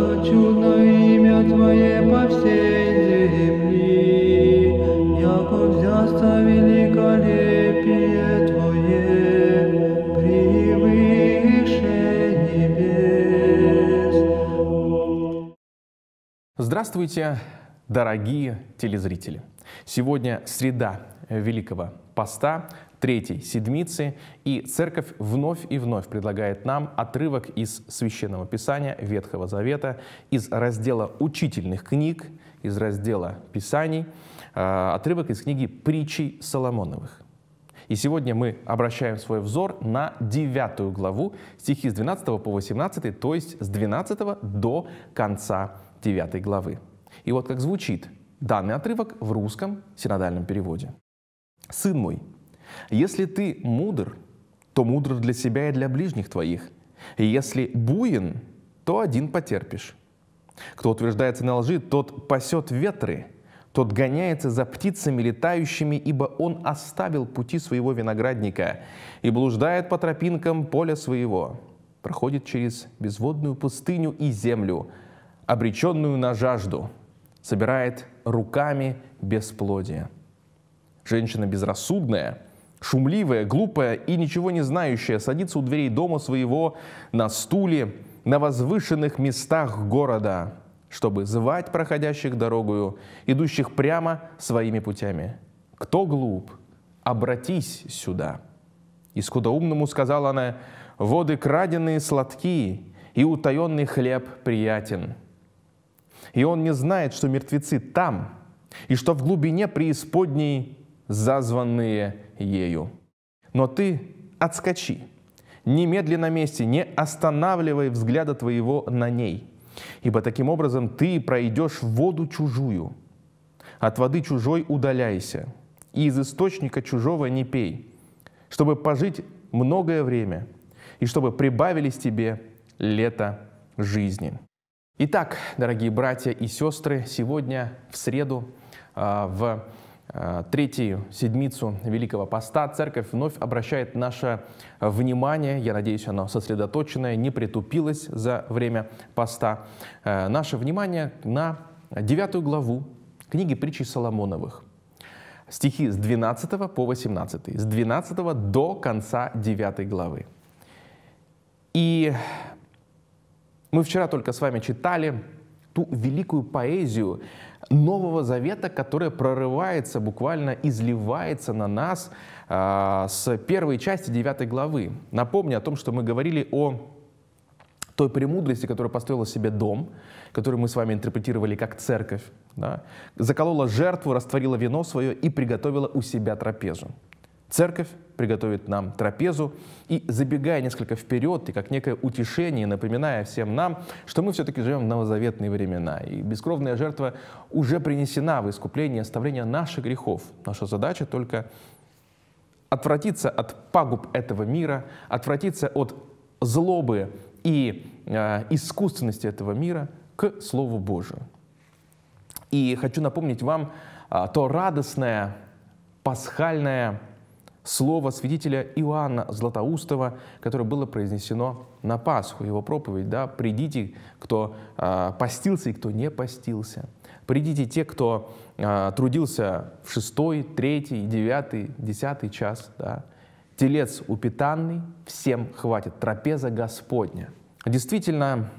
хочу на имя Твое по всей земли, яко взяста великолепие Твое, превыше небес. Здравствуйте, дорогие телезрители! Сегодня среда Великого Поста, Третьей Седмицы, и Церковь вновь и вновь предлагает нам отрывок из Священного Писания Ветхого Завета, из раздела учительных книг, из раздела Писаний, а, отрывок из книги «Притчей Соломоновых». И сегодня мы обращаем свой взор на 9 главу, стихи с 12 по 18, то есть с 12 до конца 9 главы. И вот как звучит данный отрывок в русском синодальном переводе. «Сын мой, если ты мудр, то мудр для себя и для ближних твоих. И если буин, то один потерпишь. Кто утверждается на лжи, тот пасет ветры, тот гоняется за птицами летающими, ибо он оставил пути своего виноградника и блуждает по тропинкам поля своего, проходит через безводную пустыню и землю, обреченную на жажду, собирает руками бесплодие. Женщина безрассудная – шумливая, глупая и ничего не знающая, садится у дверей дома своего на стуле на возвышенных местах города, чтобы звать проходящих дорогую, идущих прямо своими путями. Кто глуп, обратись сюда. И скудоумному сказала она, воды краденые сладкие, и утаенный хлеб приятен. И он не знает, что мертвецы там, и что в глубине преисподней зазванные ею. Но ты отскочи, немедленно месте, не останавливай взгляда твоего на ней, ибо таким образом ты пройдешь воду чужую. От воды чужой удаляйся, и из источника чужого не пей, чтобы пожить многое время, и чтобы прибавились тебе лето жизни. Итак, дорогие братья и сестры, сегодня в среду а, в Э, третью седмицу Великого Поста Церковь вновь обращает наше внимание, я надеюсь, оно сосредоточенное, не притупилось за время поста, э, наше внимание на девятую главу книги притчи Соломоновых. Стихи с 12 по 18, с 12 до конца 9 главы. И мы вчера только с вами читали ту великую поэзию Нового Завета, которая прорывается, буквально изливается на нас э, с первой части 9 главы. Напомню о том, что мы говорили о той премудрости, которая построила себе дом, который мы с вами интерпретировали как церковь, да, заколола жертву, растворила вино свое и приготовила у себя трапезу. Церковь приготовит нам трапезу. И забегая несколько вперед, и как некое утешение, напоминая всем нам, что мы все-таки живем в новозаветные времена, и бескровная жертва уже принесена в искупление оставления наших грехов. Наша задача только отвратиться от пагуб этого мира, отвратиться от злобы и э, искусственности этого мира к Слову Божию. И хочу напомнить вам э, то радостное пасхальное слово свидетеля Иоанна Златоустова, которое было произнесено на Пасху, его проповедь, да, «Придите, кто э, постился и кто не постился». Придите те, кто э, трудился в шестой, третий, девятый, десятый час. Да. Телец упитанный, всем хватит. Трапеза Господня. Действительно,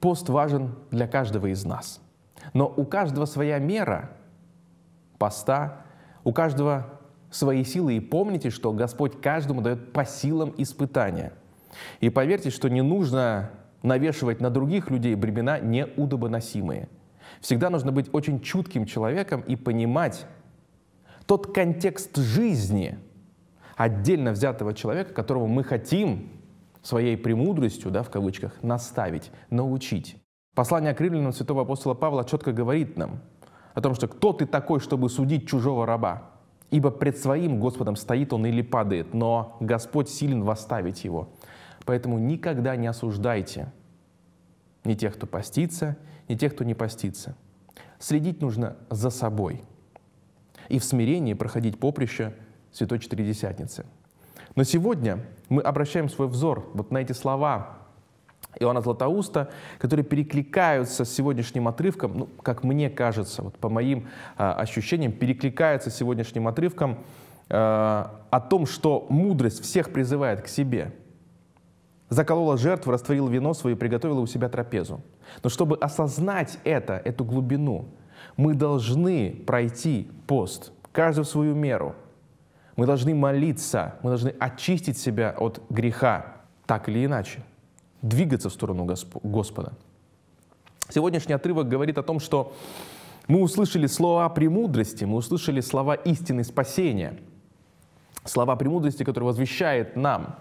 пост важен для каждого из нас. Но у каждого своя мера поста, у каждого свои силы и помните, что Господь каждому дает по силам испытания. И поверьте, что не нужно навешивать на других людей бремена неудобоносимые. Всегда нужно быть очень чутким человеком и понимать тот контекст жизни отдельно взятого человека, которого мы хотим своей премудростью, да, в кавычках, наставить, научить. Послание к римлянам святого апостола Павла четко говорит нам о том, что кто ты такой, чтобы судить чужого раба? Ибо пред своим Господом стоит он или падает, но Господь силен восставить его. Поэтому никогда не осуждайте ни тех, кто постится, ни тех, кто не постится. Следить нужно за собой и в смирении проходить поприще Святой Четыредесятницы. Но сегодня мы обращаем свой взор вот на эти слова Иоанна Златоуста, которые перекликаются с сегодняшним отрывком, ну, как мне кажется, вот по моим э, ощущениям, перекликаются с сегодняшним отрывком э, о том, что мудрость всех призывает к себе. Заколола жертву, растворила вино свое и приготовила у себя трапезу. Но чтобы осознать это, эту глубину, мы должны пройти пост, каждый в свою меру. Мы должны молиться, мы должны очистить себя от греха, так или иначе двигаться в сторону Господа. Сегодняшний отрывок говорит о том, что мы услышали слова премудрости, мы услышали слова истины спасения, слова премудрости, которые возвещает нам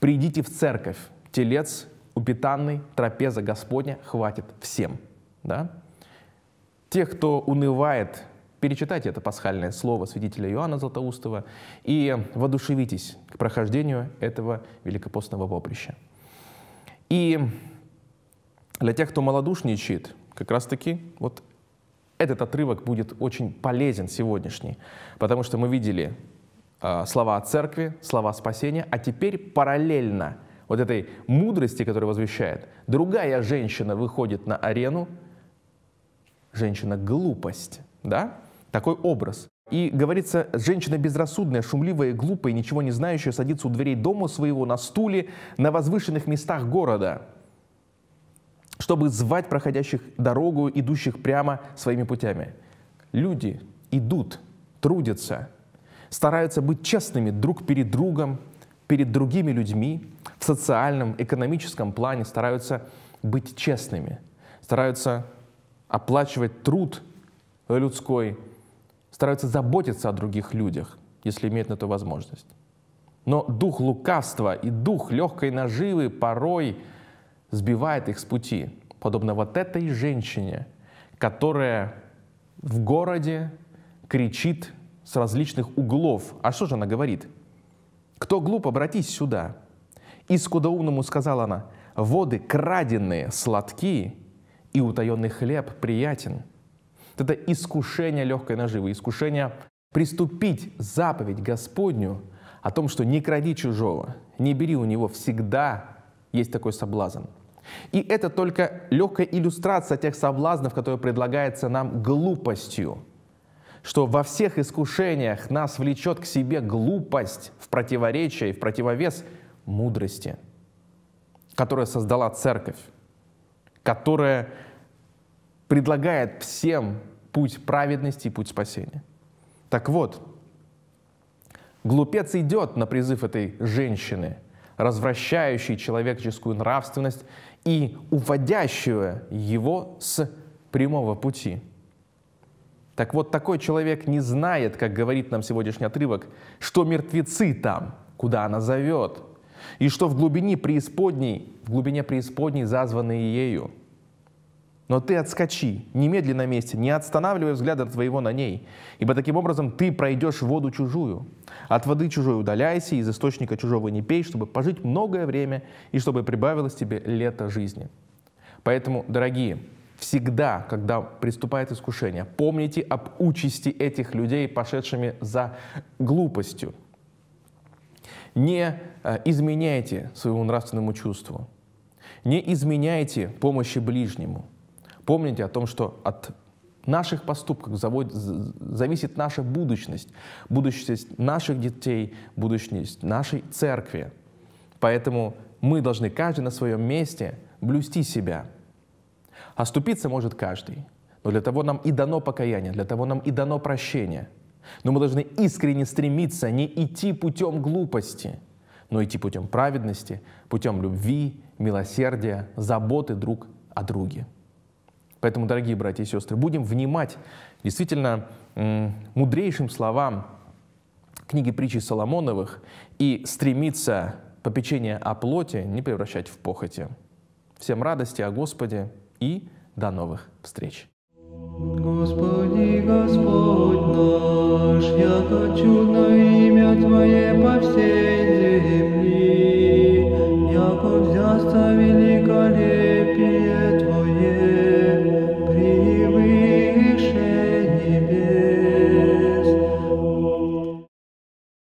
«Придите в церковь, телец упитанный, трапеза Господня хватит всем». Да? Тех, кто унывает, перечитайте это пасхальное слово свидетеля Иоанна Златоустова и воодушевитесь к прохождению этого великопостного поприща. И для тех, кто малодушничает, как раз-таки вот этот отрывок будет очень полезен сегодняшний, потому что мы видели э, слова о церкви, слова спасения, а теперь параллельно вот этой мудрости, которая возвещает, другая женщина выходит на арену, женщина-глупость, да? Такой образ. И говорится, женщина безрассудная, шумливая глупая, ничего не знающая, садится у дверей дома своего на стуле на возвышенных местах города, чтобы звать проходящих дорогу, идущих прямо своими путями. Люди идут, трудятся, стараются быть честными друг перед другом, перед другими людьми, в социальном, экономическом плане стараются быть честными, стараются оплачивать труд людской – стараются заботиться о других людях, если имеют на то возможность. Но дух лукавства и дух легкой наживы порой сбивает их с пути, подобно вот этой женщине, которая в городе кричит с различных углов. А что же она говорит? «Кто глуп, обратись сюда». И скудоумному сказала она, «Воды краденные, сладкие, и утаенный хлеб приятен» это искушение легкой наживы, искушение приступить заповедь Господню о том, что не кради чужого, не бери у него, всегда есть такой соблазн. И это только легкая иллюстрация тех соблазнов, которые предлагаются нам глупостью, что во всех искушениях нас влечет к себе глупость в противоречие и в противовес мудрости, которая создала церковь, которая предлагает всем путь праведности и путь спасения. Так вот, глупец идет на призыв этой женщины, развращающей человеческую нравственность и уводящую его с прямого пути. Так вот, такой человек не знает, как говорит нам сегодняшний отрывок, что мертвецы там, куда она зовет, и что в глубине преисподней, в глубине преисподней зазваны ею – но ты отскочи, немедленно на месте, не останавливая взгляда твоего на ней, ибо таким образом ты пройдешь воду чужую. От воды чужой удаляйся, из источника чужого не пей, чтобы пожить многое время и чтобы прибавилось тебе лето жизни». Поэтому, дорогие, всегда, когда приступает искушение, помните об участи этих людей, пошедшими за глупостью. Не э, изменяйте своему нравственному чувству. Не изменяйте помощи ближнему. Помните о том, что от наших поступков зависит наша будущность, будущность наших детей, будущность нашей церкви. Поэтому мы должны каждый на своем месте блюсти себя. Оступиться может каждый, но для того нам и дано покаяние, для того нам и дано прощение. Но мы должны искренне стремиться не идти путем глупости, но идти путем праведности, путем любви, милосердия, заботы друг о друге. Поэтому, дорогие братья и сестры, будем внимать действительно мудрейшим словам книги притчи Соломоновых и стремиться попечение о плоти не превращать в похоти. Всем радости о Господе и до новых встреч! Господи, Господь наш, я хочу